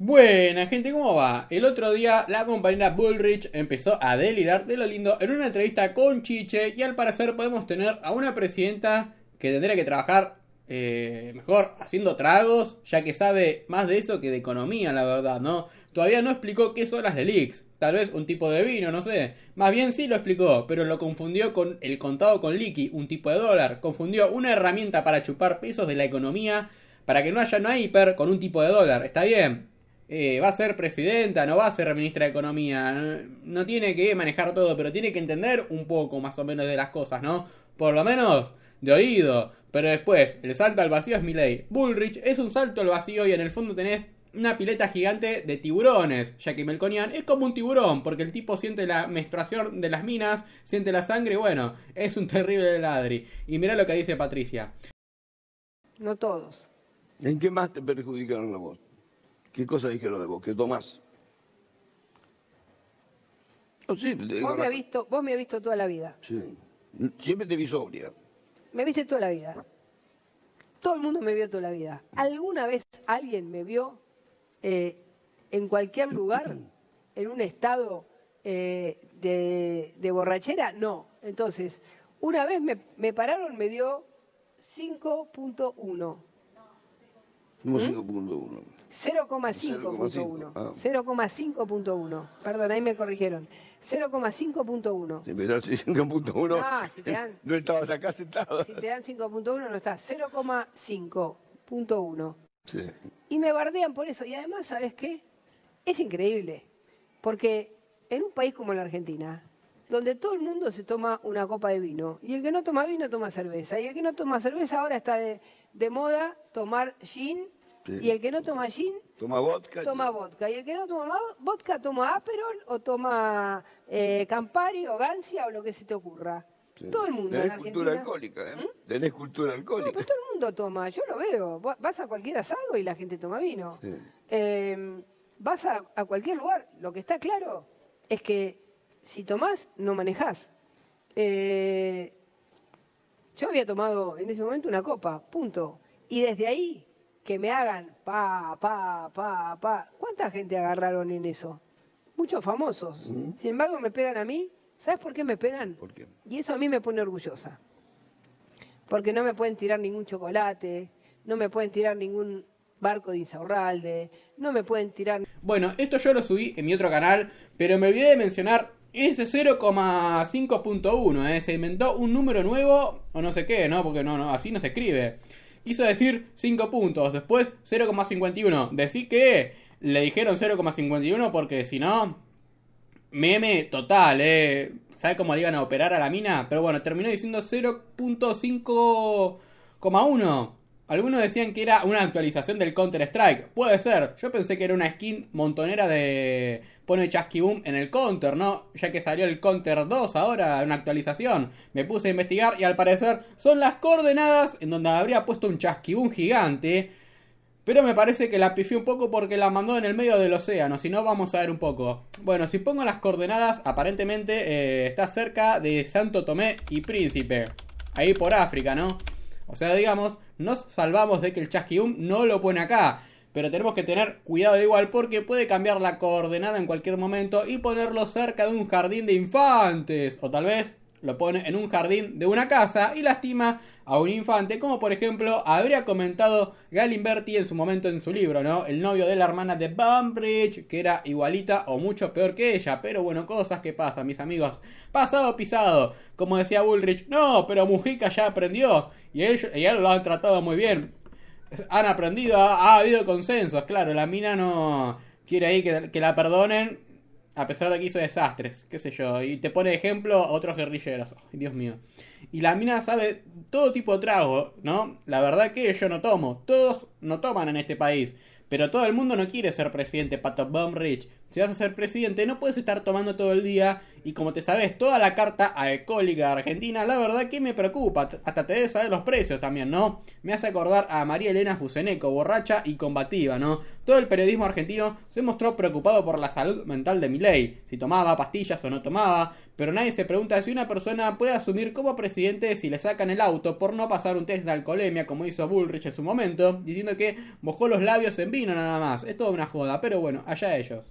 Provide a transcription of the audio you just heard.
Buena gente, ¿cómo va? El otro día la compañera Bullrich empezó a delirar de lo lindo en una entrevista con Chiche y al parecer podemos tener a una presidenta que tendría que trabajar eh, mejor haciendo tragos, ya que sabe más de eso que de economía, la verdad, ¿no? Todavía no explicó qué son las delix, tal vez un tipo de vino, no sé. Más bien sí lo explicó, pero lo confundió con el contado con liqui, un tipo de dólar. Confundió una herramienta para chupar pesos de la economía para que no haya una hiper con un tipo de dólar, está bien. Eh, va a ser presidenta, no va a ser ministra de Economía, no, tiene que manejar todo, pero tiene que entender un poco más o menos de las cosas, ¿no? Por lo menos de oído. Pero después, el salto al vacío es mi ley. Bullrich es un salto al vacío y en el fondo tenés una pileta gigante de tiburones, ya que Melconian es como un tiburón, porque el tipo siente la menstruación de las minas, siente la sangre, y bueno, es un terrible ladri. Y mira lo que dice Patricia. No todos. ¿En qué más te perjudicaron la voz? ¿Qué cosa dijeron de vos? ¿Qué Tomás. No, sí, vos, me has visto, vos me has visto toda la vida. Sí. Siempre te vi sobria. Me viste toda la vida. Todo el mundo me vio toda la vida. ¿Alguna vez alguien me vio eh, en cualquier lugar, en un estado eh, de, borrachera? No. Entonces, una vez me, me pararon, me dio 5.1. No, 0,5.1. 0,5.1. Perdón, ahí me corrigieron. 0,5.1. Si dan 5.1, ah, si te dan, no estabas acá sentado. Si te dan 5.1, no estás. 0,5.1. Y me bardean por eso. Y además, ¿sabes qué? Es increíble. Porque en un país como la Argentina, donde todo el mundo se toma una copa de vino. Y el que no toma vino toma cerveza. Y el que no toma cerveza ahora está de, moda tomar gin. Y el que no toma gin toma vodka. Toma vodka. Y el que no toma vodka toma Aperol o toma eh, Campari o Gancia o lo que se te ocurra. Todo el mundo. Tenés en cultura alcohólica, ¿eh? ¿Mm? cultura alcohólica. pues todo el mundo toma, yo lo veo. Vas a cualquier asado y la gente toma vino. Eh, vas a, a cualquier lugar. Lo que está claro es que si tomás, no manejás. Eh, yo había tomado en ese momento una copa, punto. Y desde ahí, que me hagan pa, pa, pa, pa. ¿Cuánta gente agarraron en eso? Muchos famosos. Sin embargo, me pegan a mí. ¿Sabes por qué me pegan? ¿Por Y eso a mí me pone orgullosa. Porque no me pueden tirar ningún chocolate, no me pueden tirar ningún barco de Insaurralde, no me pueden tirar... Bueno, esto yo lo subí en mi otro canal, pero me olvidé de mencionar ese 0,5.1, ¿eh? se inventó un número nuevo o no sé qué, ¿no? Porque no, no, así no se escribe. Quiso decir 5 puntos, después 0,51. Decí que le dijeron 0,51 porque si no, meme total, ¿eh? ¿Sabe cómo le iban a operar a la mina? Pero bueno, terminó diciendo 0.5,1. Algunos decían que era una actualización del Counter-Strike. Puede ser. Yo pensé que era una skin montonera de pone boom en el counter, ¿no? Ya que salió el counter 2 ahora, una actualización. Me puse a investigar y al parecer son las coordenadas en donde habría puesto un boom gigante. Pero me parece que la pifié un poco porque la mandó en el medio del océano. Si no, vamos a ver un poco. Bueno, si pongo las coordenadas, aparentemente eh, está cerca de Santo Tomé y Príncipe. Ahí por África, ¿no? O sea, digamos, nos salvamos de que el boom no lo pone acá pero tenemos que tener cuidado igual porque puede cambiar la coordenada en cualquier momento y ponerlo cerca de un jardín de infantes o tal vez lo pone en un jardín de una casa y lastima a un infante, como por ejemplo habría comentado Galimberti en su momento en su libro, ¿no? El novio de la hermana de Bambridge, que era igualita o mucho peor que ella, pero bueno, cosas que pasan, mis amigos. Pasado pisado, como decía Bullrich, no, pero Mujica ya aprendió y él, lo han tratado muy bien. Han aprendido, ha, habido consensos, claro. La mina no quiere ahí que, la perdonen a pesar de que hizo desastres, qué sé yo. Y te pone ejemplo otros guerrilleros, Dios mío. Y la mina sabe todo tipo de trago, ¿no? La verdad que yo no tomo. Todos no toman en este país. Pero todo el mundo no quiere ser presidente, Pato Bomb si vas a ser presidente, no puedes estar tomando todo el día y como te sabes toda la carta alcohólica de Argentina, la verdad que me preocupa. Hasta te debes saber los precios también, ¿no? Me hace acordar a María Elena Fuseneco, borracha y combativa, ¿no? Todo el periodismo argentino se mostró preocupado por la salud mental de Milei, si tomaba pastillas o no tomaba, pero nadie se pregunta si una persona puede asumir como presidente si le sacan el auto por no pasar un test de alcoholemia como hizo Bullrich en su momento, diciendo que mojó los labios en vino nada más. Es toda una joda, pero bueno, allá ellos.